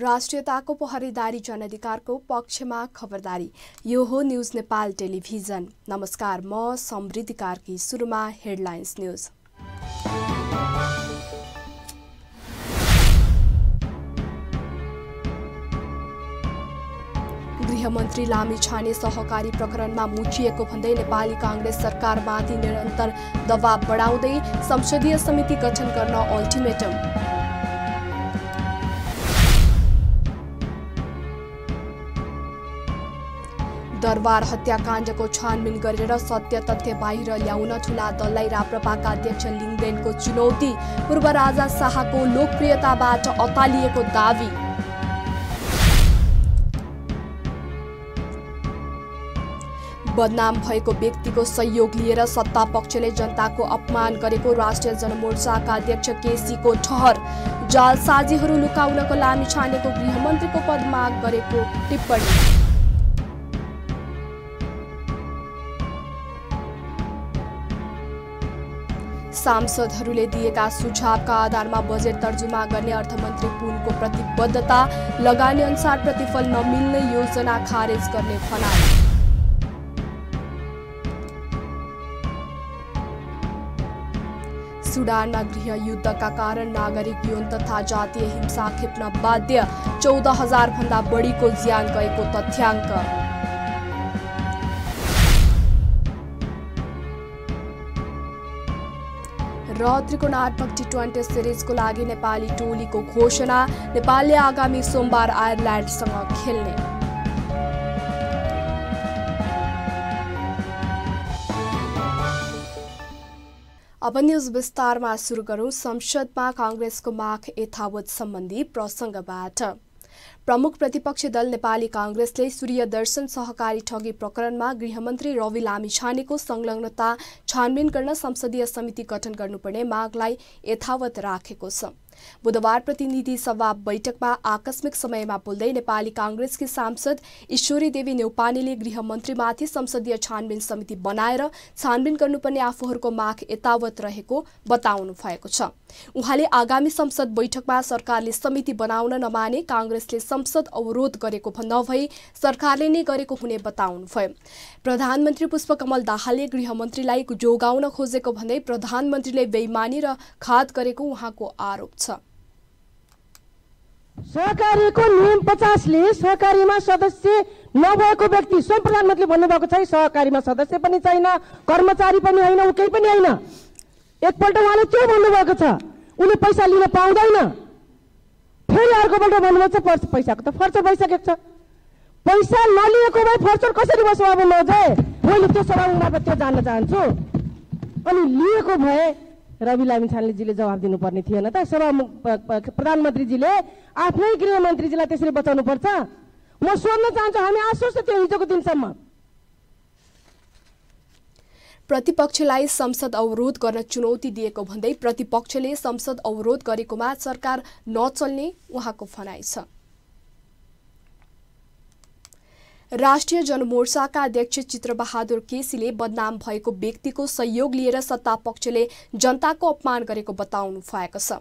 राष्ट्रियताको पहरेदारी जनअधिकारको पक्षमा खबरदारी यो हो न्युज नेपाल टेलिभिजन नमस्कार म समृद्धि कार्की सुरुमा हेडलाइन्स न्युज गृहमन्त्री लामिछाने सहकारी प्रकरणमा मुचिएको भन्दै नेपाली काङ्ग्रेस सरकारमाथि निरन्तर दबाव बढाउँदै संसदीय समिति गठन गर्न अल्टिमेटम दरबार हत्याकाण्डको छानबिन गरेर सत्य तथ्य बाहिर ल्याउन ठुला दललाई राप्रपाका अध्यक्ष लिङ्गदेनको चुनौती पूर्व राजा शाहको लोकप्रियताबाट अतालिएको दावी बदनाम भएको व्यक्तिको सहयोग लिएर सत्ता पक्षले जनताको अपमान गरेको राष्ट्रिय जनमोर्चाका अध्यक्ष केसीको ठहर जालसाजीहरू लुकाउनको लामी छानेको गृहमन्त्रीको पद माग गरेको टिप्पणी सांसदहरूले दिएका सुझावका आधारमा बजेट तर्जुमा गर्ने अर्थमन्त्री पुलको प्रतिबद्धता लगानी अनुसार प्रतिफल नमिल्ने योजना खारेज गर्ने भनाए सुडानमा युद्धका कारण नागरिक यौन तथा जातीय हिंसा खेप्न बाध्य चौध भन्दा बढीको ज्यान गएको तथ्याङ्क र त्रिकोणात्मक टी ट्वेन्टी सिरिजको लागि नेपाली टोलीको घोषणा नेपालले आगामी सोमबार आयरल्यान्डसँग खेल्ने अब न्युज विस्तारमा सुरु गरौँ संसदमा काङ्ग्रेसको माग यथावत सम्बन्धी प्रसङ्गबाट प्रमुख प्रतिपक्षी दल नेपाली काङ्ग्रेसले सूर्य दर्शन सहकारी ठगी प्रकरणमा गृहमन्त्री रवि छानेको संलग्नता छानबिन गर्न संसदीय समिति गठन गर्नुपर्ने मागलाई यथावत राखेको छ बुधबार प्रतिनिधि सभा बैठकमा आकस्मिक समयमा बोल्दै नेपाली काङ्ग्रेसकी सांसद ईश्वरी देवी न्यौपानेले गृहमन्त्रीमाथि संसदीय छानबिन समिति बनाएर छानबिन गर्नुपर्ने आफूहरूको माग यतावत रहेको बताउनु भएको छ उहाँले आगामी संसद बैठकमा सरकारले समिति बनाउन नमाने काङ्ग्रेसले संसद अवरोध गरेको नभई सरकारले नै गरेको हुने बताउनुभयो प्रधानमन्त्री पुष्पकमल दाहालले गृहमन्त्रीलाई जोगाउन खोजेको भन्दै प्रधानमन्त्रीले बेइमानी र खात गरेको उहाँको आरोप छ सहकारीको नियम पचासले सहकारीमा सदस्य नभएको व्यक्ति स्वयं प्रधानमन्त्रीले भन्नुभएको छ सहकारीमा सदस्य पनि छैन कर्मचारी पनि होइन ऊ केही पनि होइन एकपल्ट उहाँले त्यो भन्नुभएको छ उसले पैसा लिन पाउँदैन फेरि अर्कोपल्ट भन्नुभएको छ पैसाको त खर्च भइसकेको छ पैसा नलिएको भए फर्च कसरी बस्नु अब नजाए मैले त्यो सवाल त्यो जान्न चाहन्छु अनि लिएको भए रवि लामिछानेजीले जवाब दिनुपर्ने थिएन त सभा प्रधानमन्त्रीजीले आफ्नै गृहमन्त्रीजीलाई त्यसरी बचाउनु पर्छ म सोध्न चाहन्छु हामी आश्वस्त थियौँ हिजोको दिनसम्म प्रतिपक्षलाई संसद अवरोध गर्न चुनौती दिएको भन्दै प्रतिपक्षले संसद अवरोध गरेकोमा सरकार नचल्ने उहाँको भनाइ छ राष्ट्रिय जनमोर्चाका अध्यक्ष चित्रबहादुर केसीले बदनाम भएको व्यक्तिको सहयोग लिएर सत्ता पक्षले जनताको अपमान गरेको बताउनु भएको छ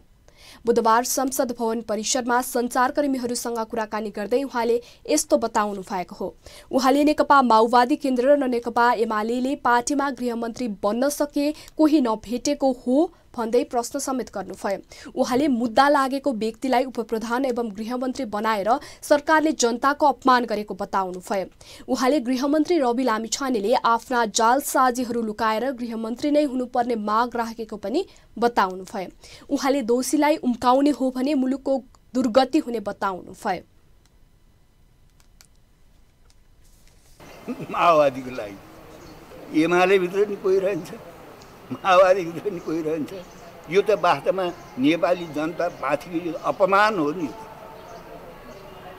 बुधबार संसद भवन परिसरमा सञ्चारकर्मीहरूसँग कुराकानी गर्दै उहाँले यस्तो बताउनु भएको हो उहाँले नेकपा माओवादी केन्द्र र नेकपा एमाले पार्टीमा गृहमन्त्री बन्न सके कोही नभेटेको हो भन्दै प्रश्न समेत गर्नुभयो उहाँले मुद्दा लागेको व्यक्तिलाई उपप्रधान एवं गृहमन्त्री बनाएर सरकारले जनताको अपमान गरेको बताउनु भयो उहाँले गृहमन्त्री रवि लामिछानेले आफ्ना जालसाजीहरू लुकाएर गृहमन्त्री नै हुनुपर्ने माग राखेको पनि बताउनु भयो उहाँले दोषीलाई उम्काउने हो भने मुलुकको दुर्गति हुने बताउनुभयो माओवादीको लागि एमाले भित्र नि कोही रहन्छ माओवादी पनि गइरहन्छ यो त वास्तवमा नेपाली जनता माथिको यो अपमान हो नि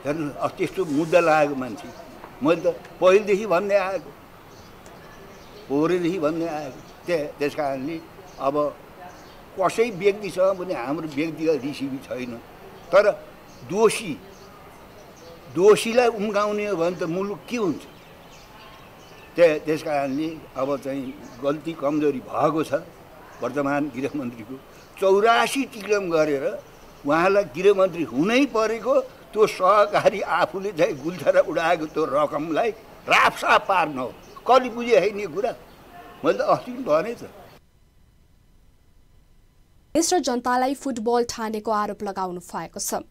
हेर्नु त्यस्तो मुद्दा लागेको मान्छे मैले त पहिलेदेखि भन्दै आएको पौरेदेखि भन्दै आएको त्यहाँ त्यस कारणले अब कसै व्यक्तिसँग पनि हाम्रो व्यक्तिगत रिसिभी छैन तर दोषी दोषीलाई उम्काउने हो भने त मुलुक के हुन्छ त्यहाँ त्यस कारणले अब चाहिँ गल्ती कमजोरी भएको छ वर्तमान गृहमन्त्रीको चौरासी टिकम गरेर उहाँलाई गृहमन्त्री हुनै परेको त्यो सहकारी आफूले चाहिँ गुल्छरा उडाएको त्यो रकमलाई राप्सा पार्न हो कलि बुझे होइन नि कुरा मैले त अस्ति पनि भने त देश र जनतालाई फुटबल ठानेको आरोप लगाउनु भएको छ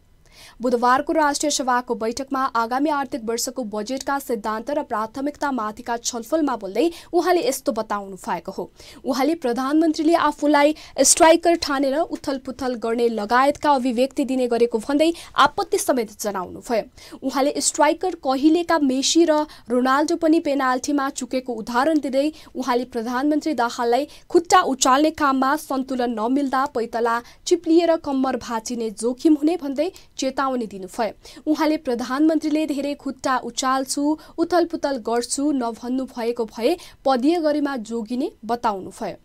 बुधबारको राष्ट्रिय सभाको बैठकमा आगामी आर्थिक वर्षको बजेटका सिद्धान्त र प्राथमिकतामाथिका छलफलमा बोल्दै उहाँले यस्तो बताउनु भएको हो उहाँले प्रधानमन्त्रीले आफूलाई स्ट्राइकर ठानेर उथलपुथल गर्ने लगायतका अभिव्यक्ति दिने गरेको भन्दै आपत्ति समेत जनाउनु भयो उहाँले स्ट्राइकर कहिलेका मेसी र रोनाल्डो पनि पेनाल्टीमा चुकेको उदाहरण दिँदै उहाँले प्रधानमन्त्री दाहाललाई खुट्टा उचाल्ने काममा सन्तुलन नमिल्दा पैतला चिप्लिएर कम्मर भाँचिने जोखिम हुने भन्दै चेतावनी दिनुभयो उहाँले प्रधानमन्त्रीले धेरै खुट्टा उचाल्छु उथलपुथल गर्छु नभन्नु भएको भए पदीय गरिमा जोगिने बताउनुभयो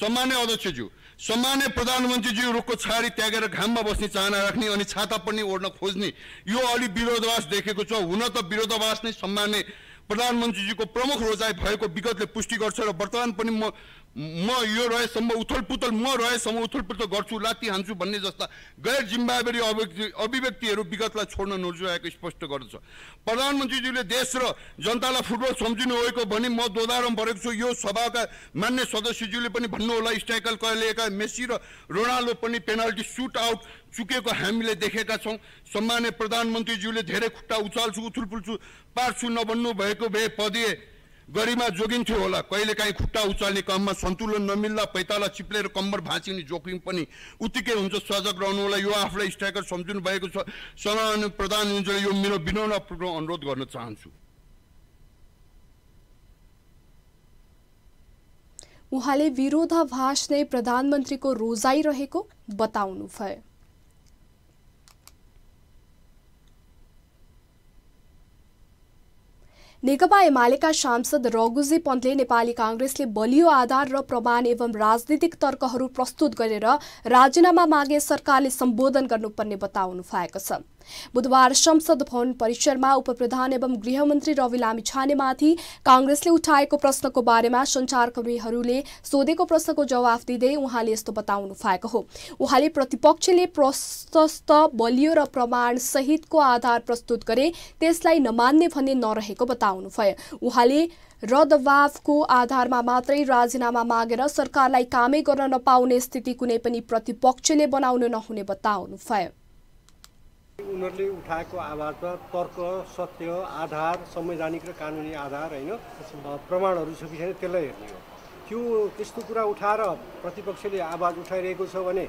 सम्मान्य अध्यक्षज्यू सम्मान्य प्रधानमन्त्रीज्यू रुखको छाडी त्यागेर घाममा बस्ने चाहना राख्ने अनि छाता पनि ओढ्न खोज्ने यो अलि विरोधवास देखेको छ हुन त विरोधवास नै सम्मान्य प्रधानमन्त्रीज्यूको प्रमुख रोजाइ भएको विगतले पुष्टि गर्छ र वर्तमान पनि म म यो रहेसम्म उथलपुथल म रहेसम्म उथलपुथल गर्छु लाती हान्छु भन्ने जस्ता गैर जिम्मेवारी अभिव्यक्ति अभिव्यक्तिहरू विगतलाई छोड्न नजुआएको स्पष्ट गर्दछ प्रधानमन्त्रीज्यूले देश र जनतालाई फुटबल सम्झिनु भएको भने म दोधारम भरेको छु यो सभाका मान्य सदस्यज्यूले पनि भन्नु होला स्ट्राइकल कहिलेका मेसी र रोनाल्डो पनि पेनाल्टी सुट आउट चुकेको हामीले देखेका छौँ सम्मान्य प्रधानमन्त्रीज्यूले धेरै खुट्टा उचाल्छु उथुलपुल्छु पार्छु नभन्नु भएको भए पदिए गरिमा जोगिन्थ्यो होला कहिलेकाहीँ खुट्टा उचाल्ने क्रममा सन्तुलन नमिल्दा पैताला चिप्लेर कम्बर भाँचिने जोखिम पनि उत्तिकै हुन्छ सजग रहनु होला यो आफूलाई स्ट्राइकर सम्झिनु भएको छ समान प्रधान यो मेरो विनम्रपूर्वक अनुरोध गर्न चाहन्छु उहाँले विरोधाभास नै प्रधानमन्त्रीको रोजाइरहेको बताउनुभयो नेकपा एमालेका सांसद रघुजी पन्तले नेपाली काङ्ग्रेसले बलियो आधार र प्रमाण एवं राजनीतिक तर्कहरू प्रस्तुत गरेर राजीनामा मागे सरकारले सम्बोधन गर्नुपर्ने बताउनु भएको छ बुधबार संसद भवन परिसरमा उपप्रधान एवं गृहमन्त्री रवि लामी छानेमाथि काङ्ग्रेसले उठाएको प्रश्नको बारेमा सञ्चारकर्मीहरूले सोधेको प्रश्नको जवाफ दिँदै उहाँले यस्तो बताउनु भएको हो उहाँले प्रतिपक्षले प्रशस्त बलियो र प्रमाण सहितको आधार प्रस्तुत गरे त्यसलाई नमान्ने भन्ने नरहेको बताउनु भयो उहाँले र दबावको आधारमा मात्रै राजीनामा मागेर सरकारलाई कामै गर्न नपाउने स्थिति कुनै पनि प्रतिपक्षले बनाउन नहुने बताउनु भयो उनीहरूले उठाएको आवाजमा तर्क सत्य आधार संवैधानिक र कानुनी आधार होइन प्रमाणहरू छ कि छैन त्यसलाई हेर्ने हो त्यो त्यस्तो कुरा उठाएर प्रतिपक्षले आवाज उठाइरहेको छ भने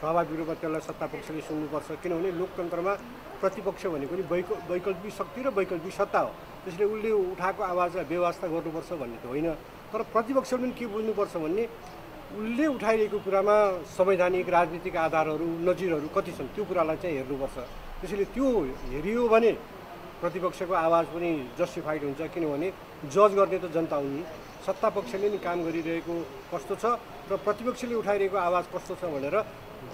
स्वाभाविक रूपमा त्यसलाई सत्तापक्षले सुन्नुपर्छ किनभने लोकतन्त्रमा प्रतिपक्ष भनेको नि वैक वैकल्पिक शक्ति र वैकल्पिक सत्ता हो त्यसले उसले उठाएको आवाजलाई व्यवस्था गर्नुपर्छ भन्ने त होइन तर प्रतिपक्षले पनि के बुझ्नुपर्छ भन्ने उसले उठाइरहेको कुरामा संवैधानिक राजनीतिक आधारहरू नजिरहरू कति छन् त्यो कुरालाई चाहिँ हेर्नुपर्छ त्यसैले त्यो हेरियो भने प्रतिपक्षको आवाज पनि जस्टिफाइड हुन्छ किनभने जज गर्ने त जनता हुन् सत्ता पक्षले नि काम गरिरहेको कस्तो छ र प्रतिपक्षले उठाइरहेको आवाज कस्तो छ भनेर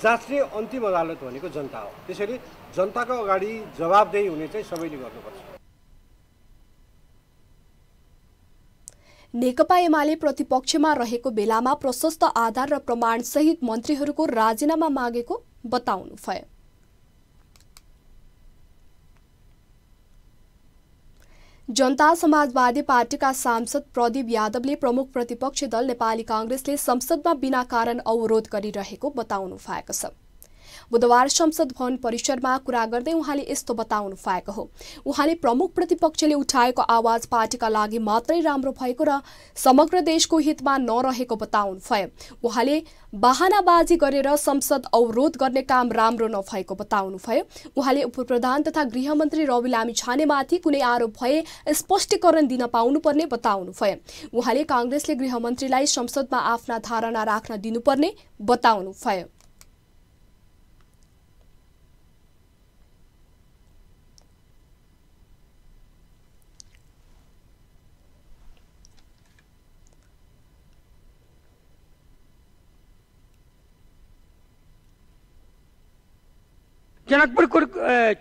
जाँच्ने अन्तिम अदालत भनेको जनता हो त्यसैले जनताको अगाडि जवाबदेही हुने चाहिँ सबैले गर्नुपर्छ नेकपा एमाले प्रतिपक्षमा रहेको बेलामा प्रशस्त आधार र प्रमाणसहित मन्त्रीहरूको राजीनामा मागेको बताउनु भयो जनता समाजवादी पार्टीका सांसद प्रदीप यादवले प्रमुख प्रतिपक्षी दल नेपाली काङ्ग्रेसले संसदमा बिना कारण अवरोध गरिरहेको बताउनु भएको छ बुधबार संसद भवन परिसरमा कुरा गर्दै उहाँले यस्तो बताउनु भएको हो उहाँले प्रमुख प्रतिपक्षले उठाएको आवाज पार्टीका लागि मात्रै राम्रो भएको र समग्र देशको हितमा नरहेको बताउनु भयो उहाँले बाहनाबाजी गरेर संसद अवरोध गर्ने काम राम्रो नभएको बताउनु भयो उहाँले उपप्रधान तथा गृहमन्त्री रवि लामी छानेमाथि कुनै आरोप भए स्पष्टीकरण दिन पाउनुपर्ने बताउनु भयो उहाँले काङ्ग्रेसले गृहमन्त्रीलाई संसदमा आफ्ना धारणा राख्न दिनुपर्ने बताउनु भयो जनकपुर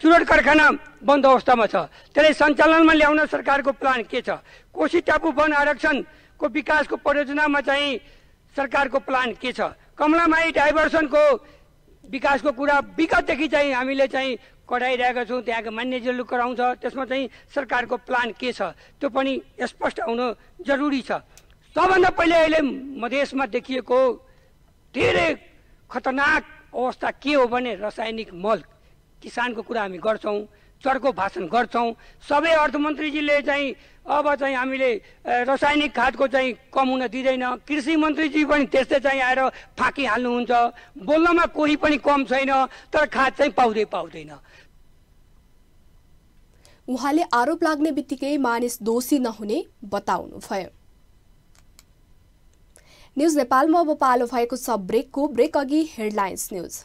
चुरोट कारखाना बन्द अवस्थामा छ त्यसलाई सञ्चालनमा ल्याउन सरकारको प्लान के छ कोशी टापु वन आरक्षणको विकासको परियोजनामा चाहिँ सरकारको प्लान के छ कमलामाई डाइभर्सनको विकासको कुरा विगतदेखि चाहिँ हामीले चाहिँ कढाइरहेका छौँ त्यहाँको मान्यजीहरू कराउँछ त्यसमा चाहिँ सरकारको प्लान के छ त्यो पनि स्पष्ट आउनु जरुरी छ सबभन्दा पहिले अहिले मधेसमा देखिएको धेरै खतरनाक अवस्था के हो भने रासायनिक मल किसानको कुरा हामी गर्छौँ चर्को भाषण गर्छौँ सबै अर्थमन्त्रीजीले चाहिँ अब चाहिँ हामीले रासायनिक खादको चाहिँ कम हुन दिँदैन कृषि मन्त्रीजी पनि त्यस्तै चाहिँ आएर फाँकी हाल्नुहुन्छ बोल्नमा कोही पनि कम छैन तर खाद चाहिँ पाउँदै पाउँदैन उहाँले आरोप लाग्ने बित्तिकै मानिस दोषी नहुने बताउनु भयो न्युज नेपालमा अब पालो भएको छ ब्रेकको ब्रेक अघि हेडलाइन्स न्युज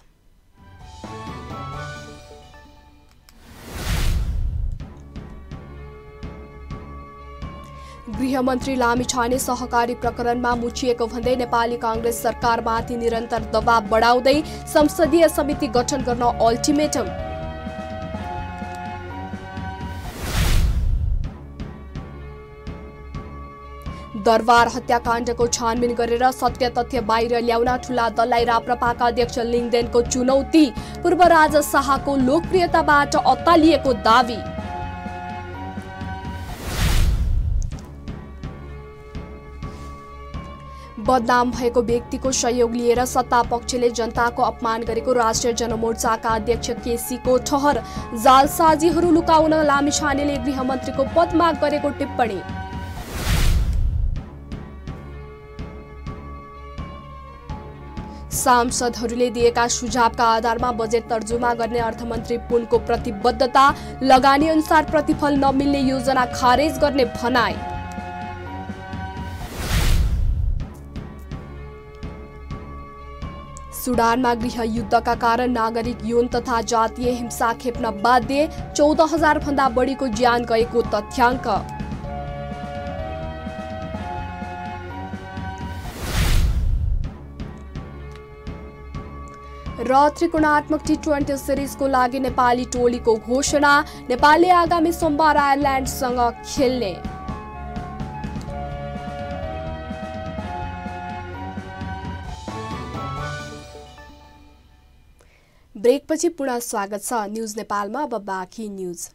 गृहमन्त्री लामिछाने सहकारी प्रकरणमा मुछिएको भन्दै नेपाली काङ्ग्रेस सरकारमाथि निरन्तर दबाव बढाउँदै संसदीय समिति गठन गर्न अल्टिमेटम दरबार हत्याकाण्डको छानबिन गरेर सत्य तथ्य बाहिर ल्याउन ठुला दललाई राप्रपाका अध्यक्ष लिङदेनको चुनौती पूर्व राजा शाहको लोकप्रियताबाट अत्तालिएको दावी बदनाम भएको व्यक्तिको सहयोग लिएर सत्ता पक्षले जनताको अपमान गरेको राष्ट्रिय जनमोर्चाका अध्यक्ष केसीको ठहर जालसाजीहरू लुकाउन लामिछानेले गृहमन्त्रीको पद गरेको टिप्पणी सांसदहरूले दिएका सुझावका आधारमा बजेट तर्जुमा गर्ने अर्थमन्त्री पुनको प्रतिबद्धता लगानी अनुसार प्रतिफल नमिल्ने योजना खारेज गर्ने भनाई सुडानमा युद्धका कारण नागरिक यौन तथा जातीय हिंसा खेप्न बाध्य चौध भन्दा बढीको ज्यान गएको तथ्याङ्क र त्रिकोणात्मक टी ट्वेन्टी सिरिजको लागि नेपाली टोलीको घोषणा नेपालले आगामी सोमबार आयरल्यान्डसँग खेल्ने ब्रेकपछि पुनः स्वागत छ न्युज नेपालमा अब बाँकी न्युज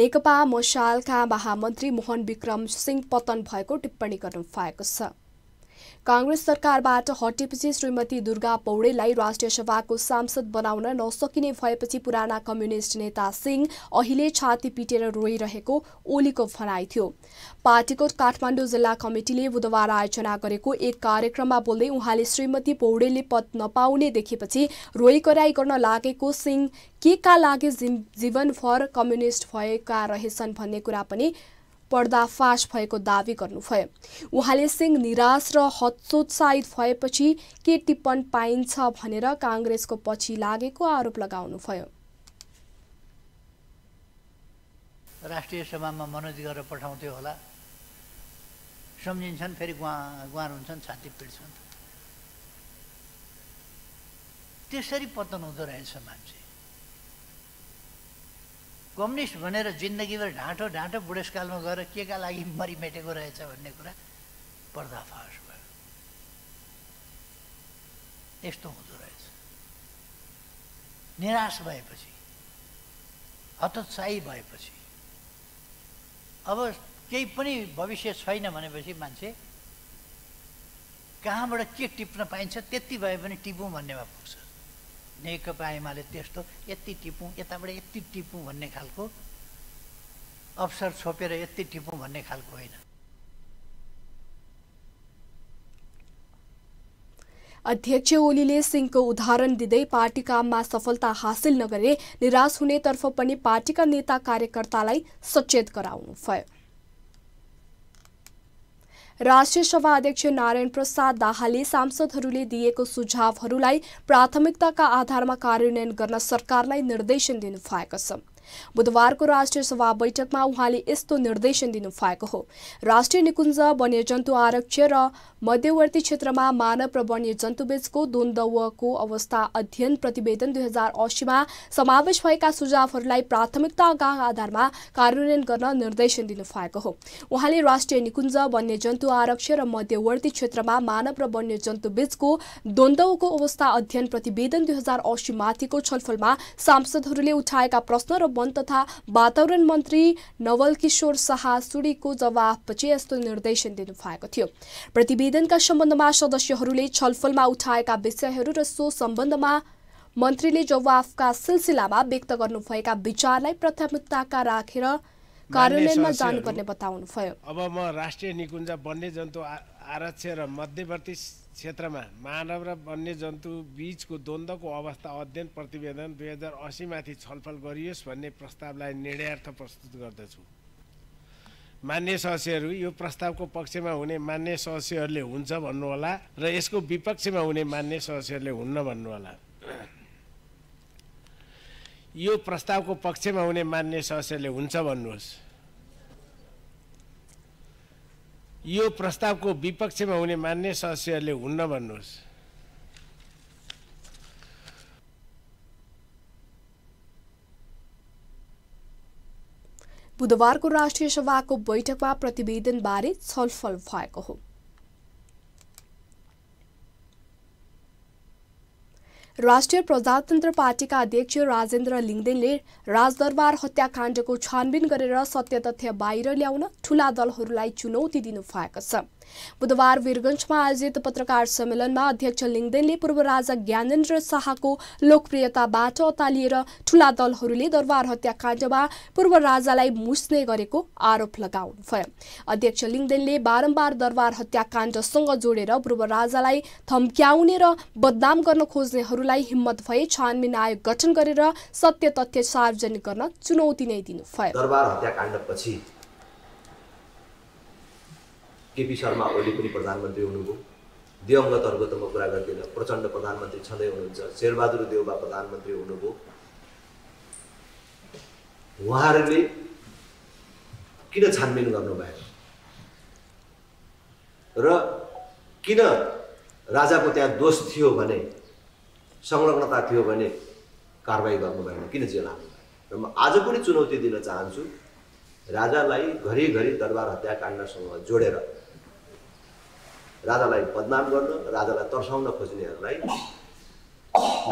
नेकपा मसालका महामन्त्री मोहन विक्रम सिंह पतन भएको टिप्पणी गर्नु भएको छ काङ्ग्रेस सरकारबाट हटेपछि श्रीमती दुर्गा पौडेललाई राष्ट्रिय सभाको सांसद बनाउन नसकिने भएपछि पुराना कम्युनिष्ट नेता सिंह अहिले छाती पिटेर रोइरहेको ओलीको भनाइ थियो पार्टीको काठमाडौँ जिल्ला कमिटीले बुधबार आयोजना गरेको एक कार्यक्रममा बोल्दै उहाँले श्रीमती पौडेलले पद नपाउने देखेपछि रोइकराई गर्न लागेको सिंह केका लागि जीवनभर कम्युनिष्ट भएका रहेछन् भन्ने कुरा पनि पर्दाफाश भएको दावी गर्नुभयो उहाँले सिंह निराश र हतोत्साहित भएपछि के टिप्पण पाइन्छ भनेर काङ्ग्रेसको पछि लागेको आरोप लगाउनुभयो राष्ट्रिय सभामा मनोज गरेर पठाउँथ्यो होला सम्झिन्छन् फेरि गुवा गुवार हुन्छन् छाती पिट्छन् त्यसरी पतन हुँदो रहेछ मान्छे कम्युनिस्ट भनेर जिन्दगीभर ढाँटो ढाँटो बुढेसकालमा गएर के का लागि मरिमेटेको रहेछ भन्ने कुरा पर्दाफास भयो यस्तो हुँदो रहेछ निराश भएपछि हतोत्साही भएपछि अब केही पनि भविष्य छैन भनेपछि मान्छे कहाँबाट के टिप्न पाइन्छ त्यति भए पनि टिपौँ भन्नेमा पुग्छ नेकपा एमाले त्यस्तो यति टिपौँ यताबाट यति टिपौँ भन्ने खालको अवसर छोपेर यति टिपौँ भन्ने खालको होइन अध्यक्ष ओलीले सिंहको उदाहरण दिँदै पार्टी काममा सफलता हासिल नगरे निराश हुनेतर्फ पनि पार्टीका नेता कार्यकर्तालाई सचेत गराउनुभयो राष्ट्रिय सभा अध्यक्ष नारायण प्रसाद दाहालले सांसदहरूले दिएको सुझावहरूलाई प्राथमिकताका आधारमा कार्यान्वयन गर्न सरकारलाई निर्देशन दिनुभएको छ बुधबारको राष्ट्रिय सभा बैठकमा उहाँले यस्तो निर्देशन दिनुभएको हो राष्ट्रिय निकुञ्ज वन्यजन्तु आरक्ष र मध्यवर्ती क्षेत्रमा मानव र वन्यजन्तुबीचको द्वन्दको अवस्था अध्ययन प्रतिवेदन दुई हजार असीमा समावेश भएका सुझावहरूलाई प्राथमिकताका आधारमा कार्यान्वयन गर्न निर्देशन दिनुभएको हो उहाँले राष्ट्रिय निकुञ्ज वन्यजन्तु आरक्ष र मध्यवर्ती क्षेत्रमा मानव र वन्यजन्तुबीचको द्वन्दको अवस्था अध्ययन प्रतिवेदन दुई हजार असी माथिको छलफलमा सांसदहरूले उठाएका प्रश्न र वन तथा वातावरण मन्त्री नवलकिशोर शाह सुडीको जवाफपछि यस्तो निर्देशन दिनुभएको थियो प्रतिवेदनका सम्बन्धमा सदस्यहरूले छलफलमा उठाएका विषयहरू र सो सम्बन्धमा मन्त्रीले जवाफका सिलसिलामा व्यक्त गर्नुभएका विचारलाई प्राथमिकताका राखेर कार्यान्वयनमा जानुपर्ने बताउनुभयो अब म राष्ट्रिय निकुञ्ज वन्यजन्तु आरक्ष र मध्यवर्ती क्षेत्रमा मानव र वन्यजन्तु बिचको द्वन्द्वको अवस्था अध्ययन प्रतिवेदन दुई हजार असीमाथि छलफल गरियोस् भन्ने प्रस्तावलाई निर्णयार्थ प्रस्तुत गर्दछु मान्य सदस्यहरू यो प्रस्तावको पक्षमा हुने मान्य सदस्यहरूले हुन्छ भन्नुहोला र यसको विपक्षमा हुने मान्य सदस्यहरूले हुन्न भन्नुहोला यो प्रस्तावको पक्षमा हुने मान्य सदस्यले हुन्छ भन्नुहोस् यो प्रस्तावको विपक्षमा हुने मान्य सदस्यहरूले हुन्न भन्नुहोस् बुधबारको राष्ट्रिय सभाको बैठकमा प्रतिवेदनबारे छलफल भएको हो राष्ट्रिय प्रजातन्त्र पार्टीका अध्यक्ष राजेन्द्र लिङ्गदेनले राजदरबार हत्याकाण्डको छानबिन गरेर सत्य तथ्य बाहिर ल्याउन ठूला दलहरूलाई चुनौती दिनु छ बुधबार वीरगंजमा आयोजित पत्रकार सम्मेलनमा अध्यक्ष लिङदेनले पूर्व राजा ज्ञानेन्द्र शाहको लोकप्रियताबाट अतालिएर ठूला दलहरूले दरबार हत्याकाण्डमा पूर्व राजालाई मुस्ने गरेको आरोप लगाउनुभयो अध्यक्ष लिङदेनले बारम्बार दरबार हत्याकाण्डसँग जोडेर पूर्व राजालाई थम्क्याउने र बदनाम गर्न खोज्नेहरूलाई हिम्मत भए छानबिन आयोग गठन गरेर सत्य तथ्य सार्वजनिक गर्न चुनौती नै दिनुभयो केपी शर्मा ओली पनि प्रधानमन्त्री हुनुभयो दिवङ्गतहरूको त म कुरा गर्दिनँ प्रचण्ड प्रधानमन्त्री छँदै हुनुहुन्छ शेरबहादुर देउबा प्रधानमन्त्री हुनुभयो उहाँहरूले किन छानबिन गर्नुभएन र किन राजाको त्यहाँ दोष थियो भने संलग्नता थियो भने कारवाही गर्नु भएन किन जेल हाल्नु भएन र म आज पनि चुनौती दिन चाहन्छु राजालाई घरिघरि दरबार हत्याकाण्डसँग जोडेर राजालाई बदनाम गर्न राजालाई तर्साउन खोज्नेहरूलाई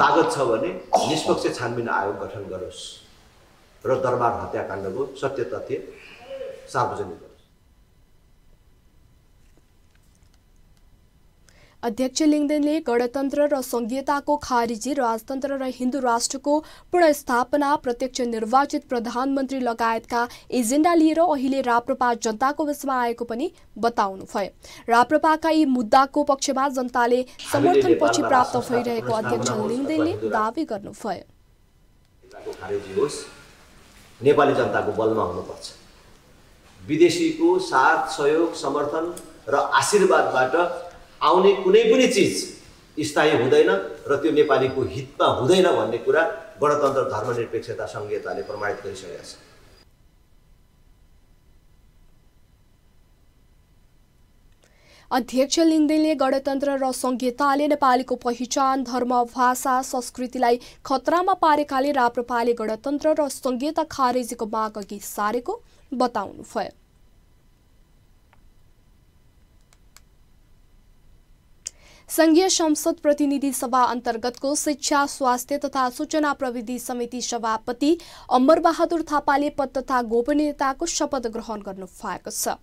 तागत छ भने निष्पक्ष छानबिन आयोग गठन गरोस् र दरबार हत्याकाण्डको सत्य तथ्य सार्वजनिक अध्यक्ष लिङ्गदेनले गणतन्त्र र संघीयताको खारिजी राजतन्त्र र हिन्दू राष्ट्रको पुनस्थापना प्रत्यक्ष निर्वाचित प्रधानमन्त्री लगायतका एजेन्डा लिएर अहिले राप्रपा जनताको बीचमा आएको पनि बताउनु भयो राप्रपाका यी मुद्दाको पक्षमा जनताले समर्थन पछि प्राप्त भइरहेको अध्यक्ष लिङ्गदेनले दावी गर्नुभयो नेपाली जनताको बलमा हुनुपर्छ विदेशीको साथ सहयोग समर्थन र आशीर्वादबाट आउने कुनै पनि चिज स्थायी हुँदैन र त्यो नेपालीको हितमा हुँदैन भन्ने कुरा गणतन्त्र धर्मनिरपेक्षता संहिताले प्रमाणित गरिसकेको छ अध्यक्ष लिङ्देनले गणतन्त्र र संहिताले नेपालीको पहिचान धर्म भाषा संस्कृतिलाई खतरामा पारेकाले राप्रपाले गणतन्त्र र संहिता खारेजीको माग अघि सारेको बताउनुभयो संघीय संसद प्रतिनिधि सभा अन्तर्गतको शिक्षा स्वास्थ्य तथा सूचना प्रविधि समिति सभापति अम्बर बहादुर थापाले पद तथा गोपनीयताको शपथ ग्रहण गर्नु भएको छ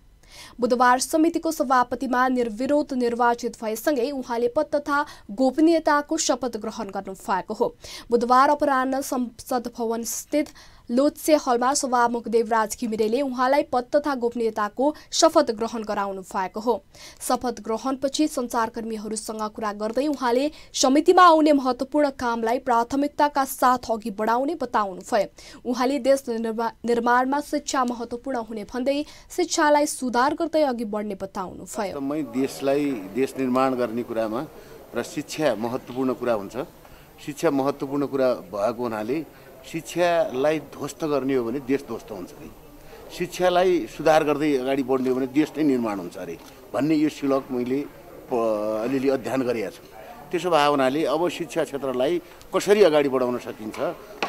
बुधबार समितिको सभापतिमा निर्विरोध निर्वाचित भएसँगै उहाँले पद तथा गोपनीयताको शपथ ग्रहण गर्नु भएको हो बुधबार अपराह संसद भवन स्थित लोत्से हलमा सभामुख देवराज घिमिरेले उहाँलाई पद तथा गोपनीयताको शपथ ग्रहण गराउनु भएको हो शपथ ग्रहणपछि सञ्चारकर्मीहरूसँग कुरा गर्दै उहाँले समितिमा आउने महत्वपूर्ण कामलाई प्राथमिकताका साथ अघि बढाउने बताउनु भयो उहाँले देश निर्माणमा शिक्षा महत्त्वपूर्ण हुने भन्दै शिक्षालाई सुधार गर्दै अघि बढ्ने बताउनु देशलाई देश निर्माण गर्ने कुरामा र शिक्षा महत्त्वपूर्ण कुरा हुन्छ शिक्षा महत्त्वपूर्ण कुरा भएको हुनाले शिक्षालाई ध्वस्त गर्ने हो भने देश ध्वस्त हुन्छ अरे शिक्षालाई सुधार गर्दै अगाडि बढ्ने हो भने देश नै निर्माण हुन्छ अरे भन्ने यो सिलक मैले अलिअलि अध्ययन गरेका छु त्यसो भावनाले अब शिक्षा क्षेत्रलाई कसरी अगाडि बढाउन सकिन्छ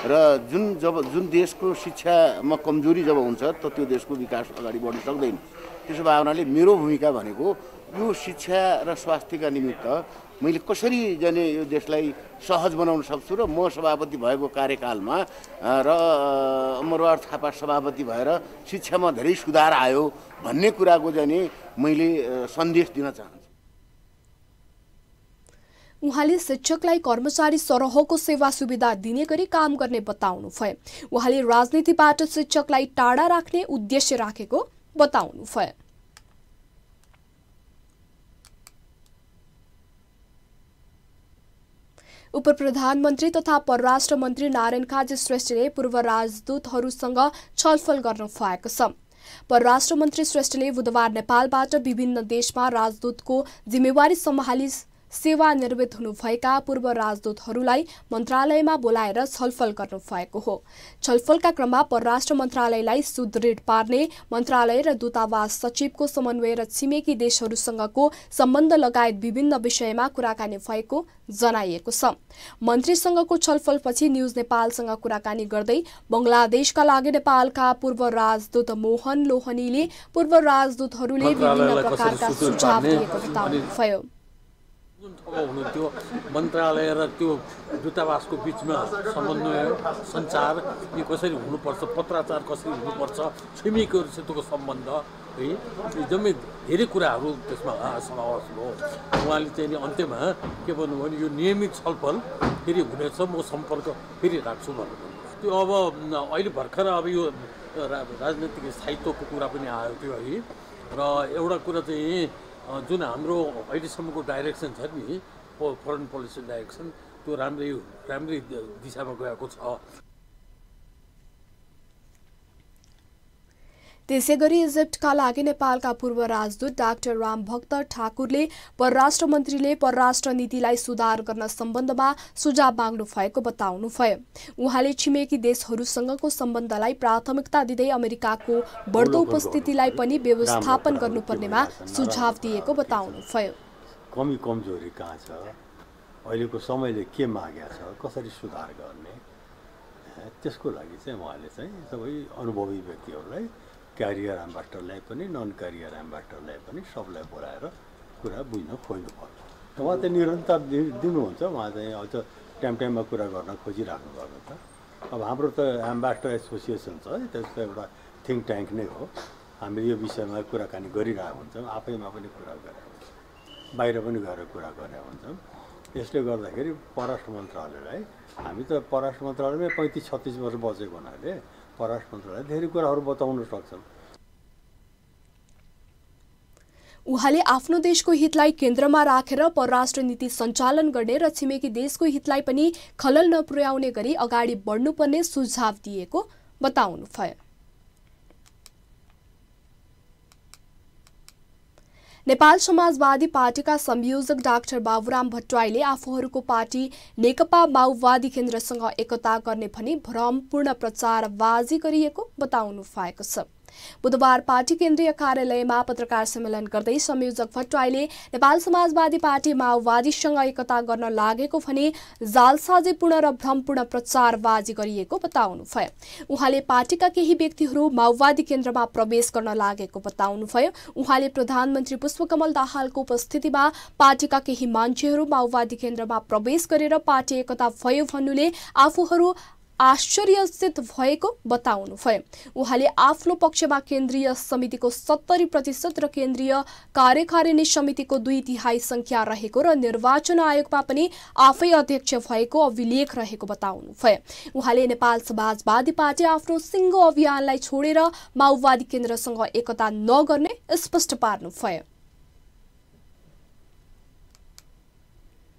र जुन जब जुन देशको शिक्षामा कमजोरी जब हुन्छ त त्यो देशको विकास अगाडि बढ्न सक्दैन त्यसो भावनाले मेरो भूमिका भनेको यो शिक्षा र स्वास्थ्यका निमित्त मैले कसरी जाने यो देशलाई सहज बनाउन सक्छु र म सभापति भएको कार्यकालमा र अमरवार थापा सभापति भएर शिक्षामा धेरै सुधार आयो भन्ने कुराको जाने मैले सन्देश दिन चाहन्छु उहाँले शिक्षकलाई कर्मचारी सरहको सेवा सुविधा दिने गरी काम गर्ने बताउनु भयो उहाँले राजनीतिबाट शिक्षकलाई टाढा राख्ने उद्देश्य राखेको बताउनु भयो उप प्रधानमन्त्री तथा परराष्ट्र मन्त्री नारायण काजी श्रेष्ठले पूर्व राजदूतहरूसँग छलफल गर्न भएको छ परराष्ट्र मन्त्री श्रेष्ठले बुधबार नेपालबाट विभिन्न देशमा राजदूतको जिम्मेवारी सम्हाली सेवानिवृत्त हुनुभएका पूर्व राजदूतहरूलाई मन्त्रालयमा बोलाएर छलफल गर्नुभएको हो छलफलका क्रममा परराष्ट्र मन्त्रालयलाई सुदृढ पार्ने मन्त्रालय र दूतावास सचिवको समन्वय र छिमेकी देशहरूसँगको सम्बन्ध लगायत विभिन्न विषयमा कुराकानी भएको जनाइएको छ मन्त्रीसँगको छलफलपछि न्युज नेपालसँग कुराकानी गर्दै बङ्गलादेशका लागि नेपालका पूर्व राजदूत मोहन लोहनीले पूर्व राजदूतहरूले विभिन्न प्रकारका सुझाव दिएको बताउनुभयो जुन ठाउँमा हुनुहुन्थ्यो मन्त्रालय र त्यो दूतावासको बिचमा समन्वय सञ्चार यो कसरी हुनुपर्छ पत्राचार कसरी हुनुपर्छ छिमेकीहरूसितको सम्बन्ध है जम्मै धेरै कुराहरू त्यसमा समावेश हो उहाँले चाहिँ अन्त्यमा के भन्नुभयो भने यो नियमित छलफल फेरि हुनेछ म सम्पर्क फेरि राख्छु भन्नु त्यो अब अहिले भर्खर अब यो राजनैतिक स्थायित्वको कुरा पनि आयो त्यो है र एउटा कुरा चाहिँ जुन हाम्रो अहिलेसम्मको डाइरेक्सन छ नि फरेन पोलिसी डाइरेक्सन त्यो राम्रै राम्रै दिशामा गएको छ त्यसै गरी इजिप्टका लागि नेपालका पूर्व राजदूत डाक्टर राम भक्त ठाकुरले परराष्ट्र मन्त्रीले परराष्ट्र नीतिलाई सुधार गर्न सम्बन्धमा सुझाव माग्नु भएको बताउनुभयो उहाँले छिमेकी देशहरूसँगको सम्बन्धलाई प्राथमिकता दिँदै अमेरिकाको बढ्दो उपस्थितिलाई पनि व्यवस्थापन गर्नुपर्नेमा सुझाव दिएको बताउनुभयो कमी कमजोरी कहाँ छ अहिलेको समयले के माग्या छ कसरी सुधार गर्ने त्यसको लागि चाहिँ उहाँले चाहिँ सबै अनुभवी व्यक्तिहरूलाई क्यारियर एम्बेसडरलाई पनि नन क्यारियर एम्बेसडरलाई पनि सबलाई बोलाएर कुरा बुझ्न खोज्नुपर्छ उहाँ त निरन्तर दिनुहुन्छ उहाँ चाहिँ अझ टाइम टाइममा कुरा गर्न खोजिराख्नु भएको छ अब हाम्रो त एम्बेसडर एसोसिएसन छ है त्यस्तो एउटा थिङ्क ट्याङ्क नै हो हामीले यो विषयमा कुराकानी गरिरहेको हुन्छौँ आफैमा पनि कुरा गरेका हुन्छौँ बाहिर पनि गएर कुरा गरेका हुन्छौँ यसले गर्दाखेरि परराष्ट्र मन्त्रालयलाई हामी त परराष्ट्र मन्त्रालयमै पैँतिस छत्तिस वर्ष बसेको हुनाले परराष्ट्र मन्त्रालय धेरै कुराहरू बताउन सक्छन् उहाँले आफ्नो देशको हितलाई केन्द्रमा राखेर रा परराष्ट्र नीति सञ्चालन गर्ने र छिमेकी देशको हितलाई पनि खलल नपुर्याउने गरी अगाडि बढ्नुपर्ने सुझाव दिएको बताउनुभयो नेपाल समाजवादी पार्टीका संयोजक डाक्टर बाबुराम भट्टराईले आफूहरूको पार्टी नेकपा माओवादी केन्द्रसँग एकता गर्ने भनी भ्रमपूर्ण प्रचार गरिएको बताउनु भएको छ बुधबार पार्टी केन्द्रीय कार्यालयमा पत्रकार सम्मेलन गर्दै संयोजक भट्टराईले नेपाल समाजवादी पार्टी माओवादीसँग एकता गर्न लागेको भने जालसाजीपूर्ण र भ्रमपूर्ण प्रचारबाजी गरिएको बताउनुभयो उहाँले पार्टीका केही व्यक्तिहरू माओवादी केन्द्रमा प्रवेश गर्न लागेको बताउनुभयो उहाँले प्रधानमन्त्री पुष्पकमल दाहालको उपस्थितिमा पार्टीका केही मान्छेहरू माओवादी केन्द्रमा प्रवेश गरेर पार्टी एकता भयो भन्नुले आफूहरू आश्चर्यचित भएको बताउनुभयो उहाँले आफ्नो पक्षमा केन्द्रीय समितिको सत्तरी प्रतिशत र केन्द्रीय कार्यकारिणी समितिको दुई तिहाई संख्या रहेको र निर्वाचन आयोगमा पनि आफै अध्यक्ष भएको अभिलेख रहेको बताउनुभयो उहाँले नेपाल समाजवादी पार्टी आफ्नो सिङ्गो अभियानलाई छोडेर माओवादी केन्द्रसँग एकता नगर्ने स्पष्ट पार्नुभयो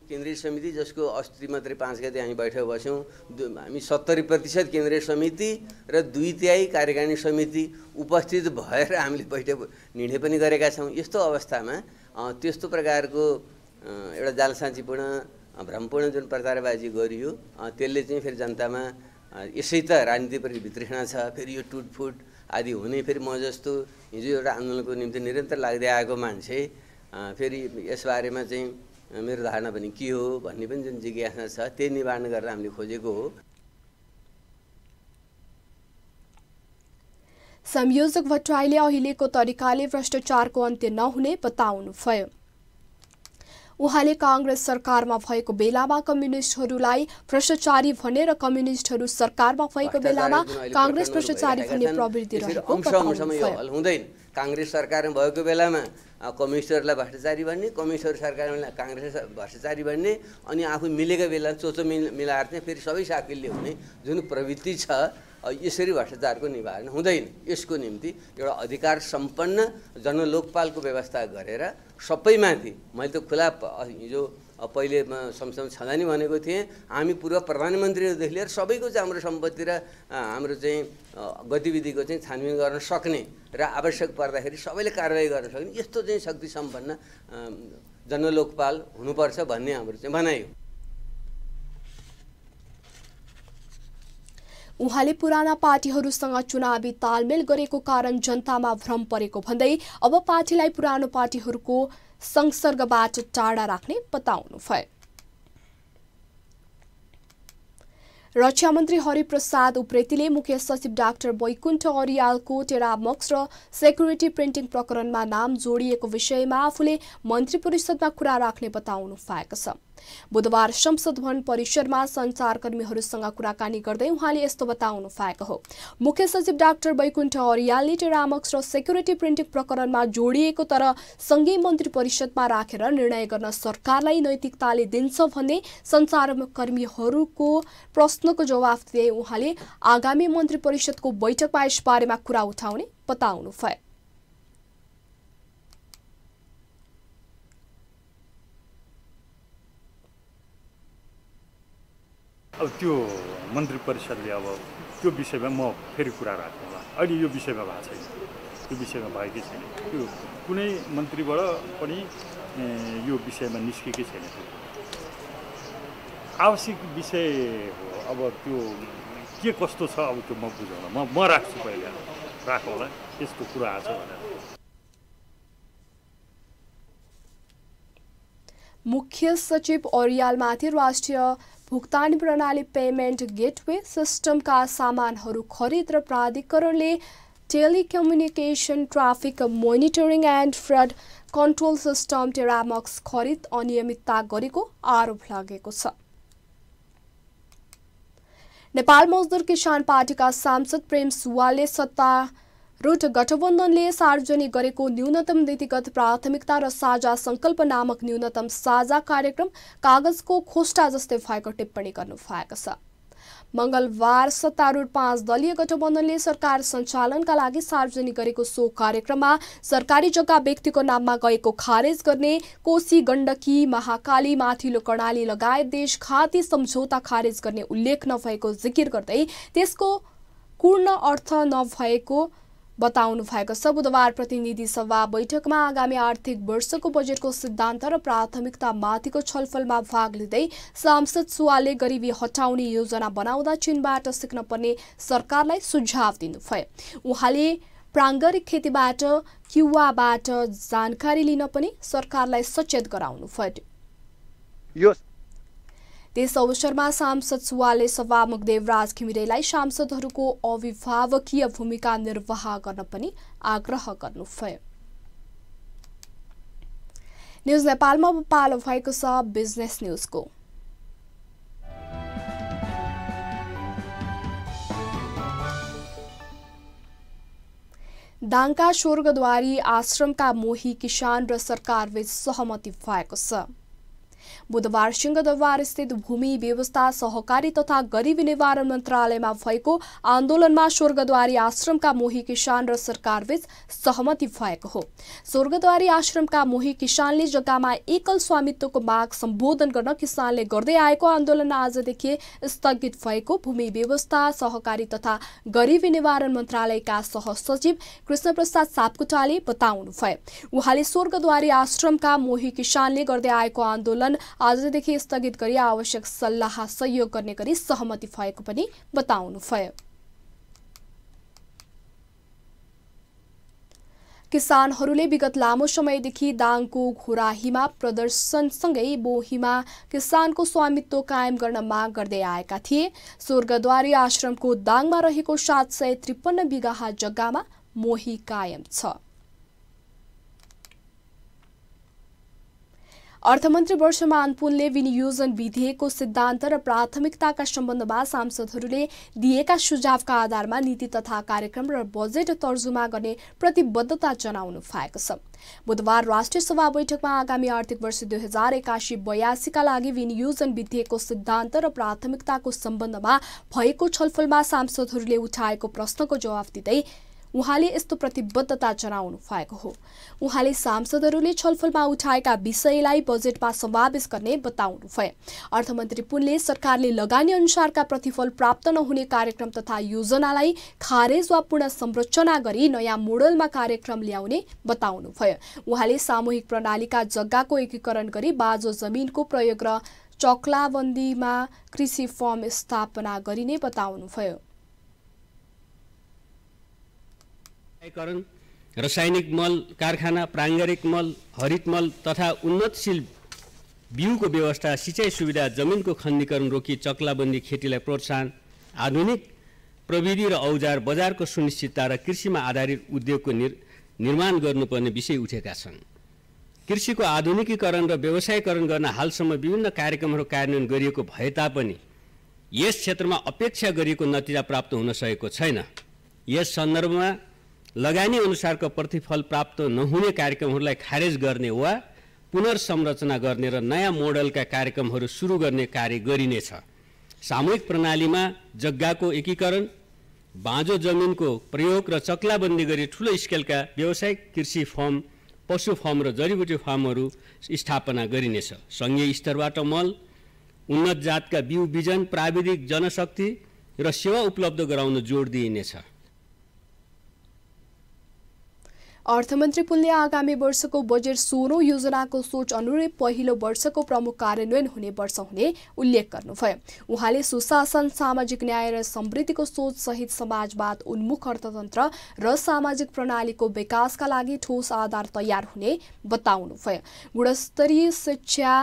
केन्द्रीय समिति जसको अस्ति मात्रै पाँच गते हामी बैठक बस्यौँ हामी सत्तरी प्रतिशत केन्द्रीय समिति र दुई तिहाई कार्यकारिणी समिति उपस्थित भएर हामीले बैठक निर्णय पनि गरेका छौँ यस्तो अवस्थामा त्यस्तो प्रकारको एउटा जालसाँचीपूर्ण भ्रमपूर्ण जुन प्रचारबाजी गरियो त्यसले चाहिँ फेरि जनतामा यसै त राजनीतिप्रति वितृष्णा छ फेरि यो टुटफुट आदि हुने फेरि म जस्तो हिजो एउटा आन्दोलनको निम्ति निरन्तर लाग्दै आएको मान्छे फेरि यसबारेमा चाहिँ मेरो धारणा पनि के हो भन्ने पनि जुन जिज्ञासा छ त्यही निवारण गरेर हामीले खोजेको हो संयोजक भट्टराईले अहिलेको तरिकाले भ्रष्टाचारको अन्त्य नहुने बताउनुभयो उहाँले काङ्ग्रेस सरकारमा भएको बेलामा कम्युनिस्टहरूलाई भ्रष्टाचारी भनेर कम्युनिस्टहरू सरकारमा भएको बेलामा काङ्ग्रेस भ्रष्टाचारी भन्ने प्रवृत्ति रहेको हुँदैन काङ्ग्रेस सरकार भएको बेलामा कम्युनिस्टहरूलाई भ्रष्टाचारी भन्ने कम्युनिस्टहरू सरकार काङ्ग्रेस भ्रष्टाचारी भन्ने अनि आफू मिलेको बेला चोचो मिल मिलाएर चाहिँ फेरि सबै साकिलले हुने जुन प्रवृत्ति छ यसरी भ्रष्टाचारको निवारण हुँदैन यसको निम्ति एउटा अधिकार सम्पन्न जनलोकपालको व्यवस्था गरेर सबैमाथि मैले त खुला हिजो पहिले संसद संसदमा छँदा नि भनेको थिएँ हामी पूर्व प्रधानमन्त्रीहरूदेखि लिएर सबैको चाहिँ हाम्रो सम्पत्ति र हाम्रो चाहिँ गतिविधिको चाहिँ छानबिन गर्न सक्ने र आवश्यक पर्दाखेरि सबैले कारवाही गर्न सक्ने यस्तो चाहिँ शक्ति सम्पन्न जनलोकपाल हुनुपर्छ भन्ने हाम्रो चाहिँ भनाइ उहाँले पुराना पार्टीहरूसँग चुनावी तालमेल गरेको कारण जनतामा भ्रम परेको भन्दै अब पार्टीलाई पुरानो पार्टीहरूको संसर्गबाट टाढा राख्ने बताउनुभयो रक्षा मन्त्री हरिप्रसाद उप्रेतीले मुख्य सचिव डाक्टर वैकुण्ठ अरियालको टेरामक्स र सेक्युरिटी प्रिन्टिङ प्रकरणमा नाम जोडिएको विषयमा आफूले मन्त्री परिषदमा कुरा राख्ने बताउनु भएको छ बुधबार संसद भवन परिसरमा संचारकर्मीहरूसँग कुराकानी गर्दै उहाँले यस्तो बताउनु भएको हो मुख्य सचिव डाक्टर वैकुण्ठ अरियालले टेरामक्स र सेक्युरिटी प्रिन्टिङ प्रकरणमा जोडिएको तर सँगै मन्त्री परिषदमा राखेर निर्णय गर्न सरकारलाई नैतिकताले दिन्छ भन्ने संचारकर्मीहरूको प्रश्नको जवाफ दिए उहाँले आगामी मन्त्री परिषदको बैठकमा यसबारेमा कुरा उठाउने बताउनु भयो अब त्यो मन्त्री परिषदले अब त्यो विषयमा म फेरि कुरा राख्नु होला अहिले यो विषयमा भएको छैन त्यो विषयमा भएकै छैन त्यो कुनै मन्त्रीबाट पनि यो विषयमा निस्केकै छैन त्यो आवश्यक विषय हो अब त्यो के कस्तो छ अब त्यो म बुझाउला म म राख्छु पहिला होला यस्तो कुरा आएको छ भनेर मुख्य सचिव अरियालमाथि राष्ट्रिय भुक्तानी प्रणाली पेमेन्ट गेटवे सिस्टमका सामानहरू खरिद र प्राधिकरणले telecommunication traffic monitoring and fraud control system टेरामक्स खरिद अनियमितता गरेको आरोप लागेको छ नेपाल मजदुर किसान पार्टीका सांसद प्रेम सुवालले सत्ता रूट गठबन्धनले सार्वजनिक गरेको न्यूनतम नीतिगत प्राथमिकता र साझा संकल्प नामक न्यूनतम साझा कार्यक्रम कागजको खोस्टा जस्तै भएको टिप्पणी गर्नु भएको छ मंगलबार सत्तारूढ पाँच दलीय गठबन्धनले सरकार सञ्चालनका लागि सार्वजनिक गरेको सो कार्यक्रममा सरकारी जग्गा व्यक्तिको नाममा गएको खारेज गर्ने कोशी गण्डकी महाकाली माथिल्लो कर्णाली लगायत खाती सम्झौता खारेज गर्ने उल्लेख नभएको जिकिर गर्दै त्यसको पूर्ण अर्थ नभएको बताउनु भएको छ बुधबार प्रतिनिधि सभा बैठकमा आगामी आर्थिक वर्षको बजेटको सिद्धान्त र प्राथमिकतामाथिको छलफलमा भाग लिँदै सांसद सुवाले गरिबी हटाउने योजना बनाउँदा चीनबाट सिक्न पर्ने सरकारलाई सुझाव दिनुभयो उहाँले प्राङ्गारिक खेतीबाट क्युवाबाट जानकारी लिन पनि सरकारलाई सचेत गराउनु पर्यो यो त्यस अवसरमा सांसद सुवालले सभामुख देवराज घिमिरेलाई सांसदहरूको अभिभावकीय भूमिका निर्वाह गर्न पनि आग्रह गर्नुभयो न्युज नेपालमा पालो भएको छ बिजनेस न्युजको दाङका स्वर्गद्वारी आश्रमका मोही किसान र सरकारबीच सहमति भएको छ बुधबार सिंहदरबार स्थित भूमि व्यवस्था सहकारी तथा गरिबी निवारण मन्त्रालयमा भएको आन्दोलनमा स्वर्गद्वारी आश्रमका मोही किसान र सरकारबीच सहमति भएको हो स्वर्गद्वारी आश्रमका मोही किसानले जग्गामा एकल स्वामित्वको माग सम्बोधन गर्न किसानले गर्दै आएको आन्दोलन आजदेखि स्थगित भएको भूमि व्यवस्था सहकारी तथा गरिबी निवारण मन्त्रालयका सहसचिव कृष्णप्रसाद सापकोटाले बताउनु बताउनुभयो उहाँले स्वर्गद्वारी आश्रमका मोही किसानले गर्दै आएको आन्दोलन आन्दोलन आजदेखि स्थगित गरी आवश्यक सल्लाह सहयोग गर्ने गरी सहमति भएको पनि बताउनु भयो किसानहरूले विगत लामो समयदेखि दाङको घोराहीमा प्रदर्शनसँगै बोहीमा किसानको स्वामित्व कायम गर्न माग गर्दै आएका थिए स्वर्गद्वारी आश्रमको दाङमा रहेको सात सय त्रिपन्न बिगाहा जग्गामा मोही कायम छ अर्थमन्त्री वर्षमान पुनले विनियोजन विधेयकको सिद्धान्त र प्राथमिकताका सम्बन्धमा सांसदहरूले दिएका सुझावका आधारमा नीति तथा कार्यक्रम र बजेट तर्जुमा गर्ने प्रतिबद्धता जनाउनु भएको छ बुधबार राष्ट्रिय सभा बैठकमा आगामी आर्थिक वर्ष दुई हजार एकासी बयासीका लागि विनियोजन विधेयकको सिद्धान्त र प्राथमिकताको सम्बन्धमा भएको छलफलमा सांसदहरूले उठाएको प्रश्नको जवाफ दिँदै उहाँले यस्तो प्रतिबद्धता जनाउनु भएको हो उहाँले सांसदहरूले छलफलमा उठाएका विषयलाई बजेटमा समावेश गर्ने बताउनु भयो अर्थमन्त्री पुनले सरकारले लगानी अनुसारका प्रतिफल प्राप्त नहुने कार्यक्रम तथा योजनालाई खारेज वा पुनः संरचना गरी नयाँ मोडलमा कार्यक्रम ल्याउने बताउनु भयो उहाँले सामूहिक प्रणालीका जग्गाको एकीकरण गरी बाजो जमिनको प्रयोग र चक्लाबन्दीमा कृषि फर्म स्थापना गरिने बताउनुभयो करण रासायनिक मल कारखाना प्राङ्गारिक मल हरित मल तथा उन्नतशील बिउको व्यवस्था सिँचाइ सुविधा जमिनको खण्डीकरण रोकी चक्लाबन्दी खेतीलाई प्रोत्साहन आधुनिक प्रविधि र औजार बजारको सुनिश्चितता र कृषिमा आधारित उद्योगको निर् निर्माण गर्नुपर्ने विषय उठेका छन् कृषिको आधुनिकीकरण र व्यवसायीकरण गर्न हालसम्म विभिन्न कार्यक्रमहरू कार्यान्वयन गरिएको भए तापनि यस क्षेत्रमा अपेक्षा गरिएको नतिजा प्राप्त हुन सकेको छैन यस सन्दर्भमा लगानी अनुसारको प्रतिफल प्राप्त नहुने कार्यक्रमहरूलाई खारेज गर्ने वा पुनर्संरचना गर्ने र नयाँ मोडलका कार्यक्रमहरू सुरु गर्ने कार्य गरिनेछ सामूहिक प्रणालीमा जग्गाको एकीकरण बाँझो जमिनको प्रयोग र चक्लाबन्दी गरी ठुलो स्केलका व्यावसायिक कृषि फर्म पशु फर्म र जडीबुटी फार्महरू स्थापना गरिनेछ सङ्घीय स्तरबाट मल उन्नत जातका बिउ बिजन प्राविधिक जनशक्ति र सेवा उपलब्ध गराउन जोड दिइनेछ अर्थमन्त्री पुलले आगामी वर्षको बजेट सोह्रौँ योजनाको सोच अनुरूप पहिलो वर्षको प्रमुख कार्यान्वयन हुने वर्ष हुने उल्लेख गर्नुभयो उहाँले सुशासन सामाजिक न्याय र समृद्धिको सोच सहित समाजवाद उन्मुख अर्थतन्त्र र सामाजिक प्रणालीको विकासका लागि ठोस आधार तयार हुने बताउनुभयो गुणस्तरीय शिक्षा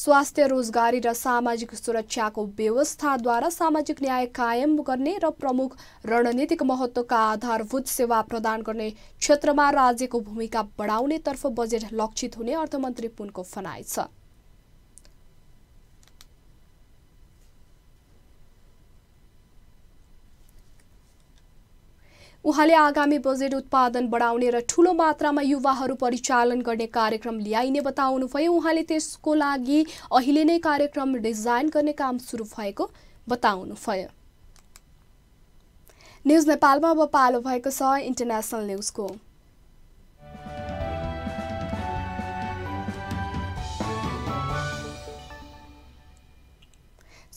स्वास्थ्य रोजगारी र सामाजिक सुरक्षाको व्यवस्थाद्वारा सामाजिक न्याय कायम गर्ने र प्रमुख रणनीतिक महत्त्वका आधारभूत सेवा प्रदान गर्ने क्षेत्रमा राज्यको भूमिका बढाउनेतर्फ बजेट लक्षित हुने अर्थमन्त्री पुनको फनाइ छ उहाँले आगामी बजेट उत्पादन बढाउने र ठूलो मात्रामा युवाहरू परिचालन गर्ने कार्यक्रम ल्याइने बताउनुभयो उहाँले त्यसको लागि अहिले नै कार्यक्रम डिजाइन गर्ने काम सुरु भएको बताउनुभयो न्युज नेपालमा अब पालो भएको छ इन्टरनेसनल न्युजको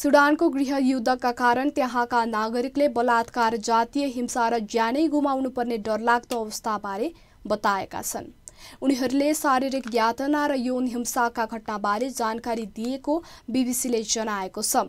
सुडानको गृहयुद्धका कारण त्यहाँका नागरिकले बलात्कार जातीय हिंसा र ज्यानै गुमाउनु पर्ने डरलाग्दो अवस्थाबारे बताएका छन् उनीहरूले शारीरिक यातना र यौन हिंसाका घटनाबारे जानकारी दिएको बिबिसीले जनाएको छ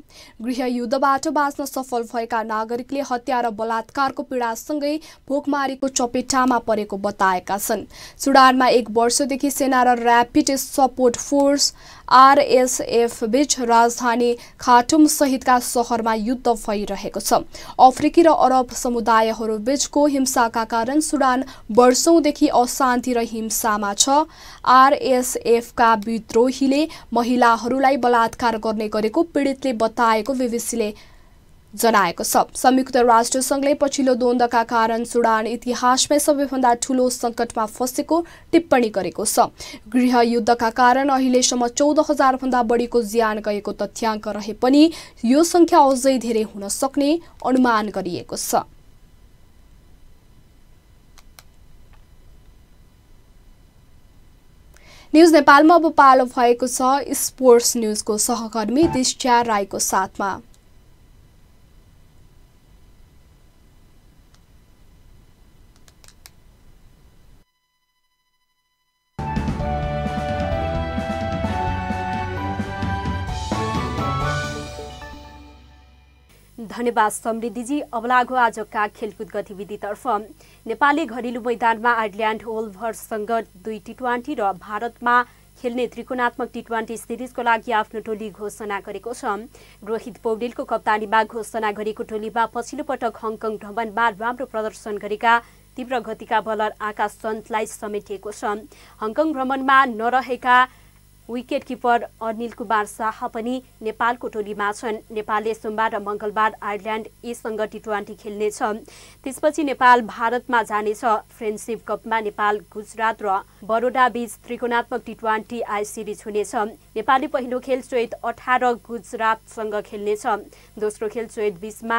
गृहयुद्धबाट बाँच्न सफल भएका नागरिकले हत्या र बलात्कारको पीडासँगै भोकमारीको चपेटामा परेको बताएका छन् सुडानमा एक वर्षदेखि सेना र ऱ्यापिड सपोर्ट फोर्स आरएसएफ बीच राजधानी खाटुम सहितका सहरमा युद्ध भइरहेको छ अफ्रिकी र अरब समुदायहरू बीचको हिंसाका कारण सुडान वर्षौंदेखि अशान्ति र हिंसामा छ आरएसएफका विद्रोहीले महिलाहरूलाई बलात्कार गर्ने गरेको पीडितले बताएको बिबिसीले जनाएको छ संयुक्त राष्ट्र पछिल्लो द्वन्द्वका कारण सुडान इतिहासमै सबैभन्दा ठूलो सङ्कटमा फँसेको टिप्पणी गरेको छ गृहयुद्धका कारण अहिलेसम्म चौध भन्दा बढीको ज्यान गएको तथ्याङ्क रहे पनि यो संख्या अझै धेरै हुन सक्ने अनुमान गरिएको छ न्युज नेपालमा अब पालो भएको छ स्पोर्ट्स न्युजको सहकर्मी दिश्या राईको साथमा धन्यवाद समृद्धिजी अब लागु आजका खेलकुद गतिविधितर्फ नेपाली घरेलु मैदानमा आयरल्यान्ड ओल्भर्ससँग दुई टी ट्वेन्टी र भारतमा खेल्ने त्रिकोणात्मक टी ट्वेन्टी सिरिजको लागि आफ्नो टोली घोषणा गरेको छ रोहित पौडेलको कप्तानीमा घोषणा गरेको टोलीमा पछिल्लो पटक हङकङ भ्रमणमा राम्रो प्रदर्शन गरेका तीव्र गतिका बलर आकाश चन्दलाई समेटिएको छ हङकङ भ्रमणमा नरहेका विकेट किपर अनिल कुमार शाह पनि नेपालको टोलीमा छन् नेपालले सोमबार र मङ्गलबार आयरल्यान्ड एसँग टी ट्वेन्टी खेल्नेछ त्यसपछि नेपाल भारतमा जानेछ फ्रेन्डसिप कपमा नेपाल गुजरात र बडोडा बीच त्रिकोणात्मक टी ट्वेन्टी आई सिरिज हुनेछ नेपाली पहिलो खेल चैत अठार गुजरातसँग खेल्नेछ दोस्रो खेल चैत बिसमा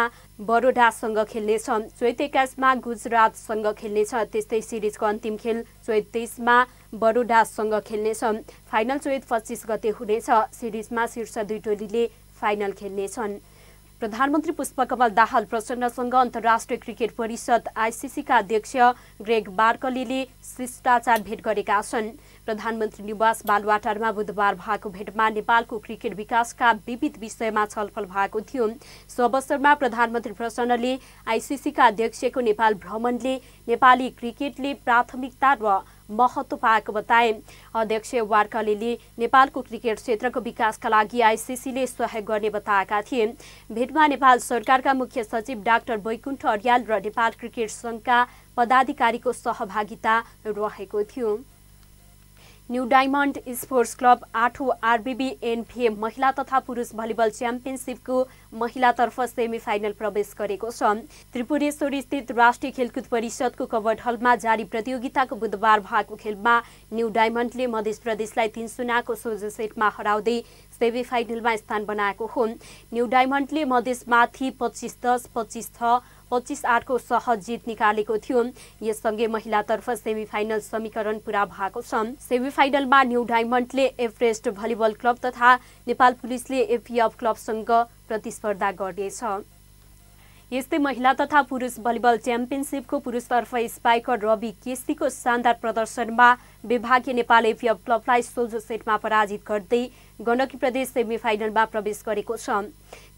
बडोडासँग खेल्नेछ चैत एक्काइसमा गुजरातसँग खेल्नेछ त्यस्तै सिरिजको अन्तिम खेल चैत तेइसमा बरोडासँग खेल्नेछ फाइनल चैत पच्चिस गते हुनेछ सिरिजमा शीर्ष दुई टोलीले फाइनल खेल्नेछन् प्रधानमन्त्री पुष्पकमल दाहाल प्रचण्डसँग अन्तर्राष्ट्रिय क्रिकेट परिषद आइसिसीका अध्यक्ष ग्रेग बार्कलीले शिष्टाचार भेट गरेका छन् प्रधानमन्त्री निवास बालवाटारमा बुधबार भएको भेटमा नेपालको क्रिकेट विकासका विविध विषयमा छलफल भएको थियो सो अवसरमा प्रधानमन्त्री प्रचण्डले आइसिसीका अध्यक्षको नेपाल भ्रमणले नेपाली क्रिकेटले प्राथमिकता र महत्त्व पाएको बताए अध्यक्ष वार्काले नेपालको क्रिकेट क्षेत्रको विकासका लागि आइसिसीले सहयोग गर्ने बताएका थिए भेटमा नेपाल सरकारका मुख्य सचिव डाक्टर वैकुण्ठ अर्याल र नेपाल क्रिकेट सङ्घका पदाधिकारीको सहभागिता रहेको थियो न्यू डायमण्ड स्पोर्ट्स क्लब आठौँ आरबिबीएनफिए महिला तथा पुरुष भलिबल च्याम्पियनसिपको महिलातर्फ सेमी फाइनल प्रवेश गरेको छ स्थित राष्ट्रिय खेलकुद परिषदको कवर्ड हलमा जारी प्रतियोगिताको बुधबार भएको खेलमा न्यू डायमण्डले मध्य प्रदेशलाई तिन सुनाको सोझो सेटमा हराउँदै सेमी फाइनलमा स्थान बनाएको हो न्यू डायमण्डले मधेसमाथि पच्चिस दस पच्चिस छ पच्चिस आठको सह जित निकालेको थियो यससँगै महिलातर्फ फाइनल समीकरण पुरा भएको छ फाइनलमा न्यू डायमन्डले एभरेस्ट भलिबल क्लब तथा नेपाल पुलिसले एपिएफ क्लबसँग प्रतिस्पर्धा गर्नेछ यस्तै महिला तथा पुरुष भलिबल च्याम्पियनसिपको पुरुषतर्फ स्पाइकर रवि केसीको शानदार प्रदर्शनमा विभागीय नेपाल एफिएफ क्लबलाई सोझो सेटमा पराजित गर्दै गण्डकी प्रदेश सेमिफाइनलमा प्रवेश गरेको छ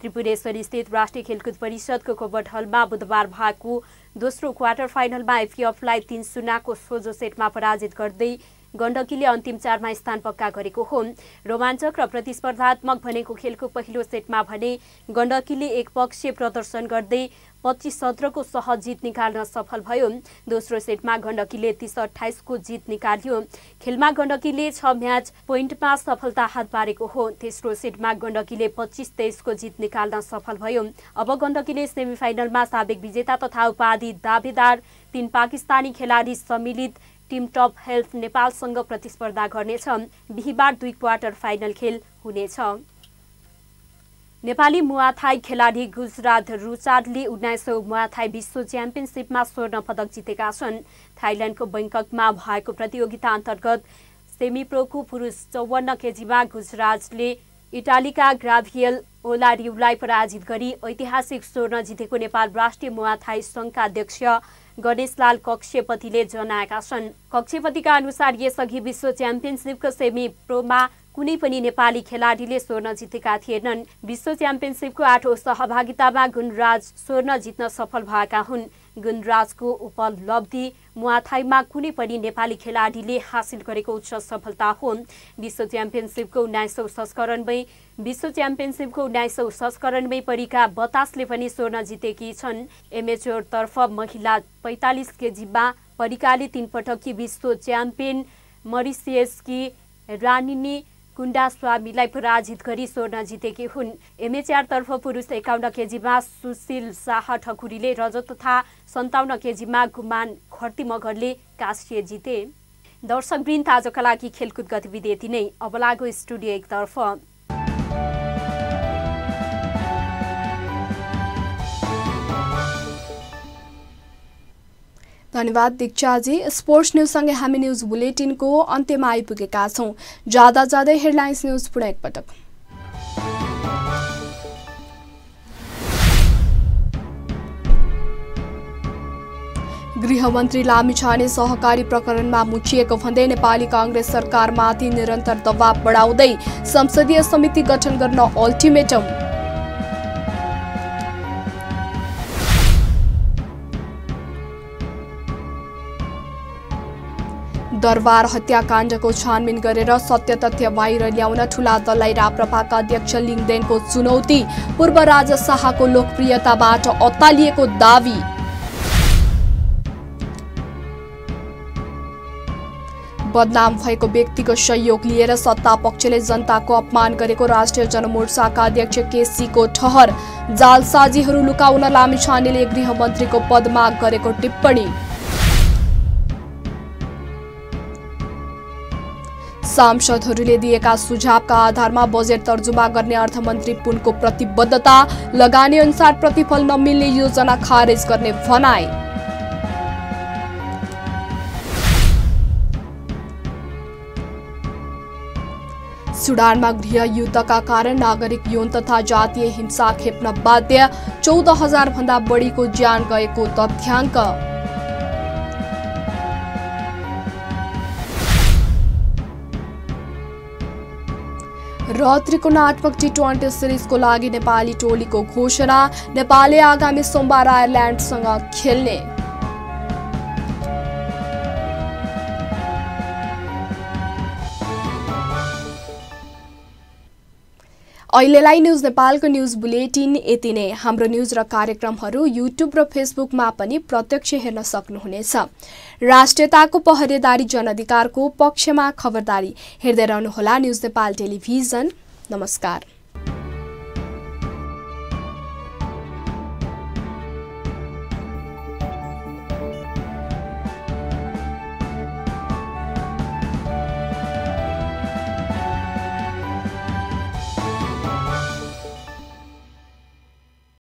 त्रिपुरेश्वर स्थित राष्ट्रिय खेलकुद परिषदको कोबट हलमा बुधबार भएको दोस्रो क्वार्टर फाइनलमा एफिएफलाई तीन सुनाको सोझो सेटमा पराजित गर्दै गण्डकीले अन्तिम चारमा स्थान पक्का गरेको हो रोमाञ्चक र प्रतिस्पर्धात्मक भनेको खेलको पहिलो सेटमा भने गण्डकीले एक पक्षीय प्रदर्शन गर्दै पच्चिस सत्रको सहज जित निकाल्न सफल भयो दोस्रो सेटमा गण्डकीले तिस अठाइसको जित निकाल्यो खेलमा गण्डकीले छ म्याच पोइन्टमा सफलता हात पारेको हो तेस्रो सेटमा गण्डकीले पच्चिस तेइसको जित निकाल्न सफल भयो अब गण्डकीले सेमिफाइनलमा साबेक विजेता तथा उपाधि दावेदार तीन पाकिस्तानी खेलाडी सम्मिलित टिम टप हेल्थ नेपालसँग प्रतिस्पर्धा गर्नेछ बिहिबार दुई क्वार्टर फाइनल खेल हुनेछ नेपाली मुवाथाई खेलाडी गुजरात रुचाडले उन्नाइस सौ मुवाथाई विश्व च्याम्पियनसिपमा स्वर्ण पदक जितेका छन् थाइल्याण्डको बैङ्ककमा भएको प्रतियोगिता अन्तर्गत सेमिप्रोको पुरुष चौवन्न केजीमा गुजरातले इटालीका ग्राभियल ओलारिउलाई पराजित गरी ऐतिहासिक स्वर्ण जितेको नेपाल राष्ट्रिय मुवाथाई सङ्घका अध्यक्ष गणेशलाल कक्षपतिले जनाएका छन् कक्षपतिका अनुसार यसअघि विश्व च्याम्पियनसिपको सेमी प्रोमा कुनै पनि नेपाली खेलाडीले स्वर्ण जितेका थिएनन् विश्व च्याम्पियनसिपको आठौँ सहभागितामा गुणराज स्वर्ण जित्न सफल भएका हुन् गुणराजको उपलब्धि मुवाथाईमा कुनै पनि नेपाली खेलाडीले हासिल गरेको उच्च सफलता हो विश्व च्याम्पियनसिपको उन्नाइसौँ संस्करणमै विश्व च्याम्पियनसिपको उन्नाइसौँ संस्करणमै परिका बतासले पनि स्वर्ण जितेकी छन् एमएचोरतर्फ महिला पैँतालिस केजीमा परिकाले तीन विश्व च्याम्पियन मरिसियसकी रानिनी कुण्डा स्वामीलाई पराजित गरी स्वर्ण जितेकी हुन् एमएचआरतर्फ पुरुष एकाउन्न केजीमा सुशील शाह ठकुरीले रजत तथा सन्ताउन्न केजीमा गुमान खर्ती मगरले काँस्य जिते दर्शकवृन्द आजका लागि खेलकुद गतिविधि यति नै अबलागो स्टुडियो एकतर्फ धन्यवाद दीक्षाजी स्पोर्ट्स न्युजसँगै हामी न्युज बुलेटिनको अन्त्यमा आइपुगेका छौँ जाँदा जाँदै हेडलाइन्स न्युज पुनः एकपटक गृहमन्त्री लामिछाने सहकारी प्रकरणमा मुचिएको भन्दै नेपाली कांग्रेस सरकारमाथि निरन्तर दबाव बढाउँदै संसदीय समिति गठन गर्न अल्टिमेटम दरबार हत्याकाण्डको छानबिन गरेर सत्य तथ्य बाहिर ल्याउन ठुला दललाई राप्रपाका अध्यक्ष लिङदेनको चुनौती पूर्व राजा शाहको लोकप्रियताबाट अत्तालिएको दावी बदनाम भएको व्यक्तिको सहयोग लिएर सत्ता पक्षले जनताको अपमान गरेको राष्ट्रिय जनमोर्चाका अध्यक्ष केसीको ठहर जालसाजीहरू लुकाउन लामिछानेले गृहमन्त्रीको पद माग गरेको टिप्पणी सांसदहरूले दिएका सुझावका आधारमा बजेट तर्जुमा गर्ने अर्थमन्त्री पुनको प्रतिबद्धता लगानी अनुसार प्रतिफल नमिल्ने योजना खारेज गर्ने भनाई सुडानमा युद्धका कारण नागरिक यौन तथा जातीय हिंसा खेप्न बाध्य चौध भन्दा बढीको ज्यान गएको तथ्याङ्क र त्रिकोणात्मक टी ट्वेन्टी सिरिजको लागि नेपाली टोलीको घोषणा नेपालले आगामी सोमबार आयरल्यान्डसँग खेल्ने अहिलेलाई न्युज नेपालको न्युज बुलेटिन यति नै हाम्रो न्युज र कार्यक्रमहरू युट्युब र फेसबुकमा पनि प्रत्यक्ष हेर्न सक्नुहुनेछ राष्ट्रियताको पहरेदारी जनअधिकारको पक्षमा खबरदारी हेर्दै रहनुहोला न्युज नेपाल टेलिभिजन नमस्कार